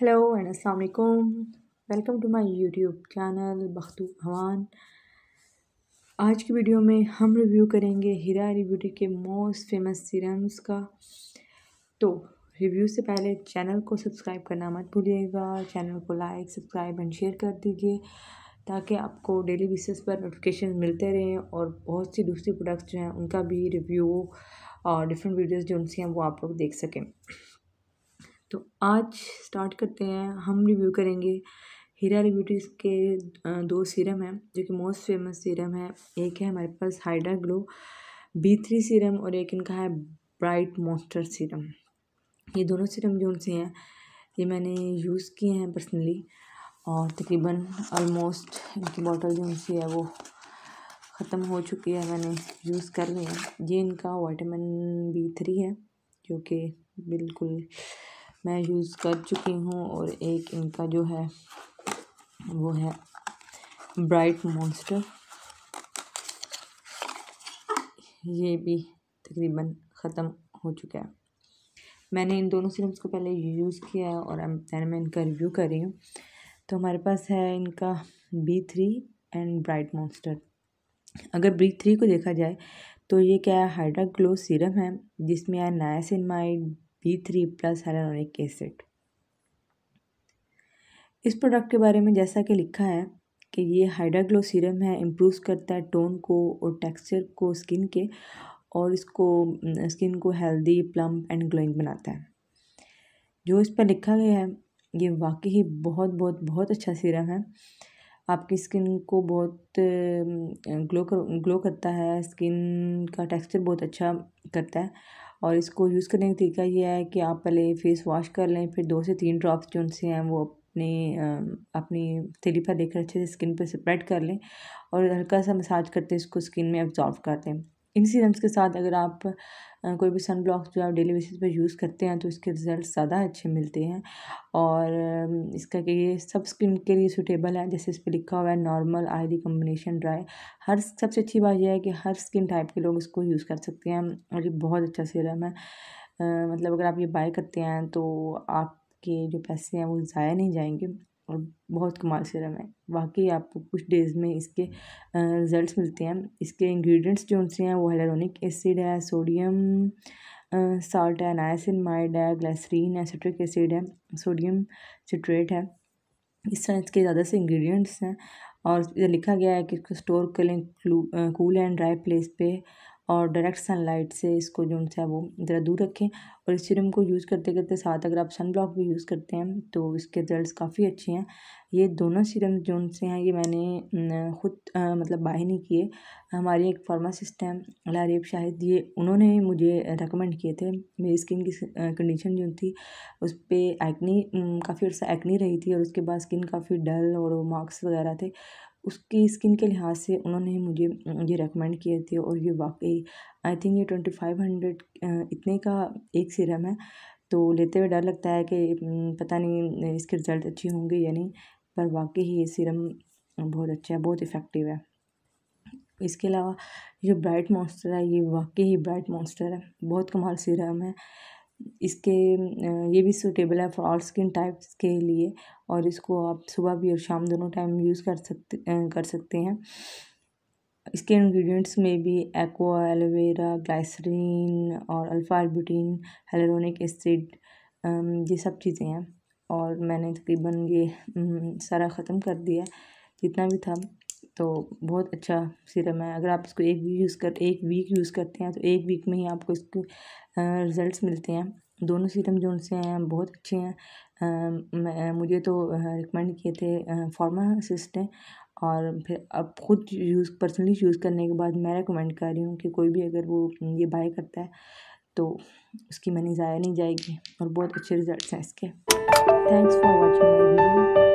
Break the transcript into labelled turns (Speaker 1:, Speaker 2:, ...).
Speaker 1: hello and अस्सलाम वालेकुम welcome to my YouTube channel Bakhtu Awan आज की वीडियो में हम रिव्यू करेंगे हीरा आरी ब्यूटी के मोस्ट फेमस सीरम्स का तो रिव्यू से पहले चैनल को सब्सक्राइब करना मत भूलिएगा चैनल को लाइक सब्सक्राइब एंड शेयर कर दीजिए ताकि आपको डेली बेसिस पर नोटिफिकेशन मिलते रहें और बहुत सी दूसरी प्रोडक्ट्स जो हैं उनका भी रिव्यू और डिफरेंट वीडियोज़ जो उनसे हैं वो आप लोग देख सकें तो आज स्टार्ट करते हैं हम रिव्यू करेंगे हीरा रिब्यूटीज के दो सीरम हैं जो कि मोस्ट फेमस सीरम है एक है हमारे पास Hydra glow B three serum और एक इनका है ब्राइट मॉन्स्टर सीरम ये दोनों सीरम जो उनसे हैं ये मैंने यूज़ किए हैं पर्सनली और तकरीबन ऑलमोस्ट इनकी बॉटल जो उनसे है वो ख़त्म हो चुकी है मैंने यूज़ कर ली है ये इनका वाइटामिन बी थ्री है जो कि बिल्कुल मैं यूज़ कर चुकी हूँ और एक इनका जो है वो है ब्राइट मॉन्स्टर ये भी तकरीबन ख़त्म हो चुका है मैंने इन दोनों सिरम्स को पहले यूज़ किया है और मैंने मैं इनका रिव्यू कर रही हूँ तो हमारे पास है इनका B three and bright monster अगर बी थ्री को देखा जाए तो ये क्या है हाइड्रा ग्लो सीरम है जिसमें है niacinamide B three plus hyaluronic acid इस प्रोडक्ट के बारे में जैसा कि लिखा है कि ये हाइड्राग्लो सीरम है इम्प्रूव करता है टोन को और टेक्सचर को स्किन के और इसको स्किन mm, को हेल्दी प्लम्प एंड ग्लोइंग बनाता है जो इस पर लिखा गया है ये वाकई ही बहुत बहुत बहुत अच्छा सीरम है आपकी स्किन को बहुत ग्लो mm, कर ग्लो करता है स्किन का टेक्सचर बहुत अच्छा करता है और इसको यूज़ करने का तरीका यह है कि आप पहले फेस वॉश कर लें फिर दो से तीन ड्रॉप्स जो उनसे हैं वो अपने अपनी तेली पर देखकर अच्छे से स्किन पर स्प्रेड कर लें और हल्का सा मसाज करते हैं इसको स्किन में एब्जॉर्व कर दें इन सीरम्स के साथ अगर आप कोई भी सन ब्लॉक्स जो आप डेली बेसिस पर यूज़ करते हैं तो इसके रिज़ल्ट ज़्यादा अच्छे मिलते हैं और इसका कि ये सब स्किन के लिए सूटेबल है जैसे इस पर लिखा हुआ है नॉर्मल आयली कम्बिनेशन ड्राई हर सबसे अच्छी बात यह है कि हर स्किन टाइप के लोग इसको यूज़ कर सकते हैं और ये बहुत अच्छा सीरम है मतलब अगर आप ये बाय करते हैं तो आपके जो पैसे हैं वो ज़ाया नहीं जाएंगे और बहुत कमाल सीरम है वाकई आपको कुछ डेज़ में इसके रिज़ल्ट मिलते हैं इसके इंग्रेडिएंट्स जो उनसे हैं वो हेलोनिक एसिड है सोडियम साल्ट है माइड है ग्लासरीन है सिट्रिक एसिड है सोडियम सिट्रेट है इस तरह इसके ज़्यादा से इंग्रेडिएंट्स हैं और लिखा गया है कि इसको स्टोर करें कूल एंड ड्राई प्लेस पे और डायरेक्ट सनलाइट से इसको जो है वो ज़रा दूर रखें और इस सीरम को यूज़ करते करते साथ अगर आप सन ब्लॉक भी यूज़ करते हैं तो इसके रिजल्ट काफ़ी अच्छे हैं ये दोनों सीरम जो से हैं ये मैंने खुद आ, मतलब बाय नहीं किए हमारी एक फार्मासिस्ट हैं लारेब शाहिद ये उन्होंने मुझे रेकमेंड किए थे मेरी स्किन की कंडीशन जो थी उस पर एक्नी काफ़ी अर्सा एक्नी रही थी और उसके बाद स्किन काफ़ी डल और मार्क्स वगैरह थे उसकी स्किन के लिहाज से उन्होंने मुझे ये रेकमेंड किए थे और ये वाकई आई थिंक ये ट्वेंटी फाइव हंड्रेड इतने का एक सीरम है तो लेते हुए डर लगता है कि पता नहीं इसके रिज़ल्ट अच्छे होंगे या नहीं पर वाकई ही ये सीरम बहुत अच्छा है बहुत इफ़ेक्टिव है इसके अलावा जो ब्राइट मॉन्स्टर है ये वाकई ही ब्राइट मॉन्स्टर है बहुत कमाल सीरम है इसके ये भी सूटेबल है फॉर ऑल स्किन टाइप्स के लिए और इसको आप सुबह भी और शाम दोनों टाइम यूज़ कर सकते कर सकते हैं इसके इंग्रेडिएंट्स में भी एक्वा एलोवेरा ग्लाइसरीन और अल्फा ब्यूटीन हेलोनिक एसिड ये सब चीज़ें हैं और मैंने तकरीबन ये सारा ख़त्म कर दिया जितना भी था तो बहुत अच्छा सीरम है अगर आप इसको एक वीक यूज़ कर एक वीक यूज़ करते हैं तो एक वीक में ही आपको इसके रिज़ल्ट मिलते हैं दोनों सीरम जो उनसे हैं बहुत अच्छे हैं मुझे तो रिकमेंड किए थे फार्मासिस्ट ने और फिर अब ख़ुद यूज़ पर्सनली यूज़ करने के बाद मैं रिकमेंड कर रही हूँ कि कोई भी अगर वो ये बाय करता है तो उसकी मनी ज़ाया नहीं जाएगी और बहुत अच्छे रिज़ल्ट हैं इसके थैंक्स फॉर वॉचिंग